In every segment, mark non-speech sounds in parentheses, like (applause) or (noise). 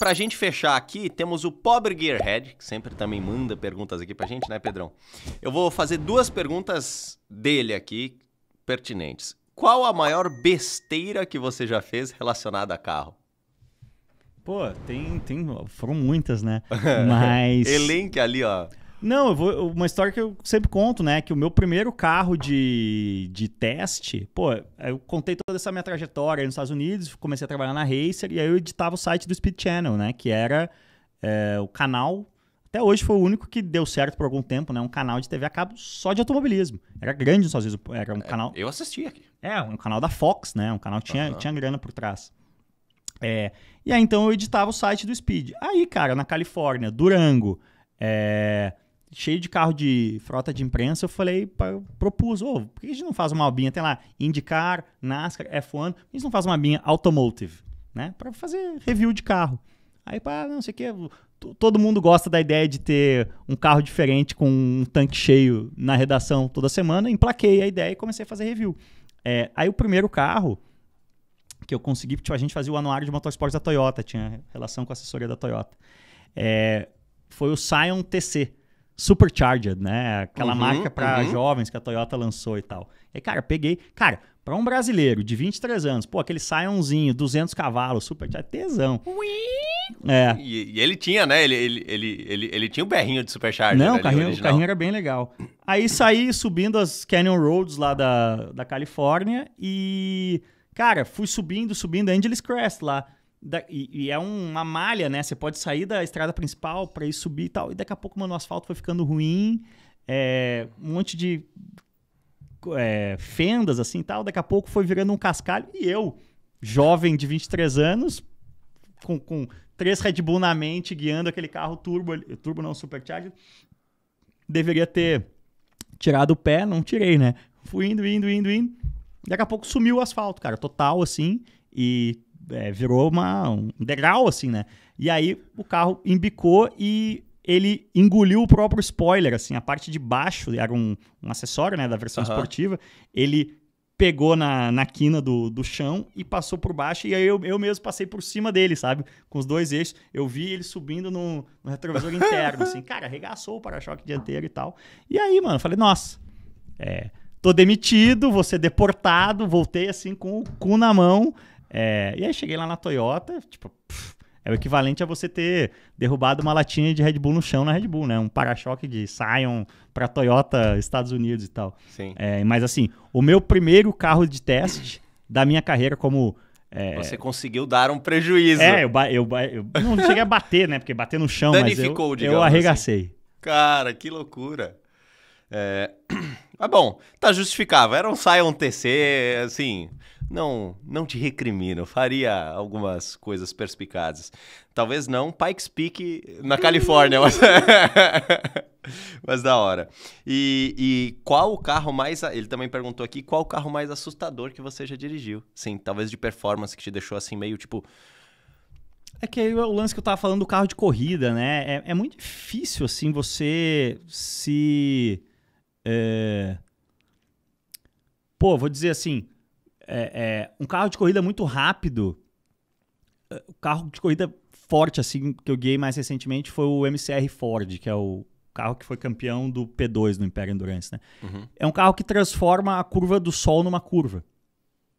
pra gente fechar aqui, temos o Pobre Gearhead, que sempre também manda perguntas aqui pra gente, né, Pedrão? Eu vou fazer duas perguntas dele aqui, pertinentes. Qual a maior besteira que você já fez relacionada a carro? Pô, tem, tem, foram muitas, né? (laughs) Mas. Elenque ali, ó. Não, eu vou, uma história que eu sempre conto, né? Que o meu primeiro carro de, de teste, pô, eu contei toda essa minha trajetória nos Estados Unidos, comecei a trabalhar na Racer, e aí eu editava o site do Speed Channel, né? Que era é, o canal. Até hoje foi o único que deu certo por algum tempo, né? Um canal de TV a cabo só de automobilismo. Era grande nos Estados Unidos, era um é, canal. Eu assisti aqui. É, um canal da Fox, né? Um canal que tinha, uhum. tinha grana por trás. É, e aí então eu editava o site do Speed. Aí, cara, na Califórnia, Durango. É, cheio de carro de frota de imprensa, eu falei, eu propus, oh, por que a gente não faz uma albinha, tem lá, IndyCar, NASCAR, F1, a gente não faz uma albinha automotive, né, para fazer review de carro. Aí, pá, não sei o que, todo mundo gosta da ideia de ter um carro diferente com um tanque cheio na redação toda semana, emplaquei a ideia e comecei a fazer review. É, aí o primeiro carro que eu consegui, tipo, a gente fazia o anuário de motorsports da Toyota, tinha relação com a assessoria da Toyota, é, foi o Scion TC, Supercharged, né? Aquela uhum, marca para uhum. jovens que a Toyota lançou e tal. E, cara, peguei. Cara, para um brasileiro de 23 anos, pô, aquele Scionzinho, 200 cavalos, Supercharged, tesão. Ui! É. E, e, ele tinha, né? Ele, ele, ele, ele, ele tinha o um berrinho de Supercharged. Não, né? o, carrinho, o carrinho era bem legal. Aí saí subindo as Canyon Roads lá da, da Califórnia e. Cara, fui subindo, subindo Angeles Crest lá. Da, e, e, é uma malha, né? Você pode sair da estrada principal para ir subir e tal. E daqui a pouco, mano, o asfalto foi ficando ruim. É, um monte de é, fendas, assim, tal. Daqui a pouco foi virando um cascalho. E eu, jovem de 23 anos, com, com três Red Bull na mente, guiando aquele carro turbo, turbo não, supercharged deveria ter tirado o pé, não tirei, né? Fui indo, indo, indo, indo. Daqui a pouco sumiu o asfalto, cara, total, assim. E é, virou uma, um degrau, assim, né? E aí o carro embicou e ele engoliu o próprio spoiler, assim, a parte de baixo, era um, um acessório, né, da versão uhum. esportiva, ele pegou na, na quina do, do chão e passou por baixo, e aí eu, eu mesmo passei por cima dele, sabe, com os dois eixos, eu vi ele subindo no, no retrovisor interno, assim, cara, arregaçou o para-choque dianteiro e tal, e aí, mano, falei, nossa, é, tô demitido, vou ser deportado, voltei assim com o cu na mão, é, e aí cheguei lá na Toyota, tipo, pff, é o equivalente a você ter derrubado uma latinha de Red Bull no chão na Red Bull, né? Um para-choque de Scion para Toyota Estados Unidos e tal. Sim. É, mas assim, o meu primeiro carro de teste da minha carreira como é... Você conseguiu dar um prejuízo. É, eu, eu, eu, eu não cheguei a bater, né? Porque bater no chão, Danificou, mas eu, eu assim. arregacei. Assim. Cara, que loucura. É... (clears throat) Mas bom, tá justificável. Era um Scion TC, assim, não, não te recrimino. Faria algumas coisas perspicazes. Talvez não Pikes Peak na Califórnia, mas, (laughs) mas da hora. E, e, qual o carro mais. Ele também perguntou aqui qual o carro mais assustador que você já dirigiu. Sim, talvez de performance que te deixou assim meio tipo. É que aí é o lance que eu tava falando do carro de corrida, né? É, é muito difícil, assim, você se. É... Pô, vou dizer assim. É, é, um carro de corrida muito rápido. É, o carro de corrida forte, assim, que eu guiei mais recentemente foi o MCR Ford, que é o carro que foi campeão do P2 no Império Endurance, né? Uhum. É um carro que transforma a curva do sol numa curva.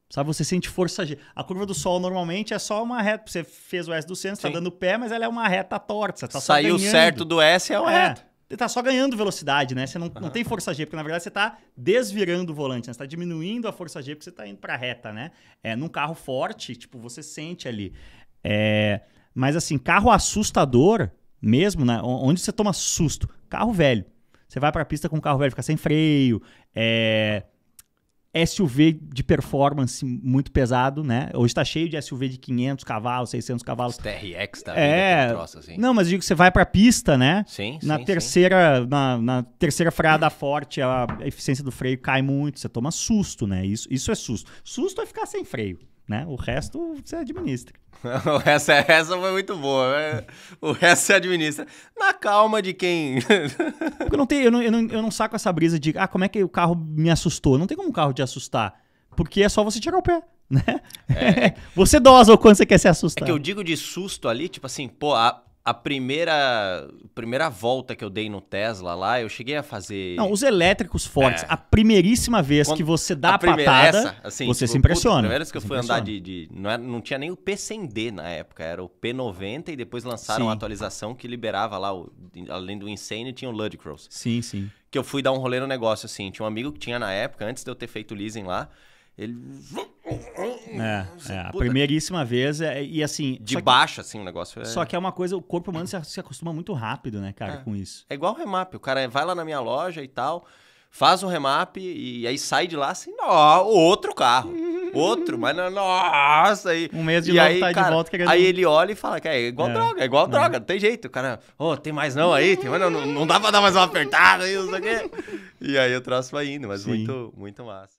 Sabe, você sente força G. A curva do sol normalmente é só uma reta. Você fez o S do centro, está dando pé, mas ela é uma reta torta. Tá Saiu certo do S, é o é. reto tá só ganhando velocidade, né? Você não, não tem força G, porque na verdade você tá desvirando o volante, né? Você tá diminuindo a força G porque você tá indo pra reta, né? É, num carro forte, tipo, você sente ali. É, mas assim, carro assustador mesmo, né? Onde você toma susto? Carro velho. Você vai pra pista com um carro velho, fica sem freio, é, SUV de performance muito pesado, né? Hoje tá cheio de SUV de 500 cavalos, 600 cavalos. Os TRX da vida, é. troço, assim. Não, mas digo que você vai pra pista, né? Sim, na sim, terceira, sim. Na, na, terceira freada forte, a eficiência do freio cai muito, você toma susto, né? Isso, isso é susto. Susto é ficar sem freio. Né? O resto você administra. (laughs) o essa, é, essa foi muito boa. Né? O resto você administra. Na calma de quem. (laughs) eu, não tenho, eu, não, eu, não, eu não saco essa brisa de ah, como é que o carro me assustou. Não tem como o carro te assustar. Porque é só você tirar o pé. Né? É. (laughs) você dosa o quanto você quer se assustar. É que eu digo de susto ali, tipo assim, pô, a, a primeira primeira volta que eu dei no Tesla lá, eu cheguei a fazer. Não, os elétricos fortes. É. A primeiríssima vez Quando que você dá a, a patada, essa, assim, você tipo, se impressiona. Puta, a primeira vez que eu fui andar de. de não, era, é, não tinha nem o PCD na época, era o P90 e depois lançaram uma atualização que liberava lá, o, além do Insane, tinha o Ludicrous. Sim, sim. Que eu fui dar um rolê no negócio assim. Tinha um amigo que tinha na época, antes de eu ter feito leasing lá. Ele. É, é a primeiríssima vez. É, e assim. De que, baixo, assim, o negócio. É... Só que é uma coisa, o corpo humano se, se acostuma muito rápido, né, cara, é. com isso. É igual o remap. O cara vai lá na minha loja e tal, faz um remap e aí sai de lá assim, ó, outro carro. outro, mas nossa, aí. Um mês de e aí, tá cara, de volta querendo. É aí ele olha e fala que é igual é. droga, é igual é. droga, não tem jeito. O cara, ô, oh, tem mais não aí, tem mais não, não, não dá pra dar mais uma apertada aí, não sei o quê. E aí o troço vai indo, mas Sim. muito, muito massa.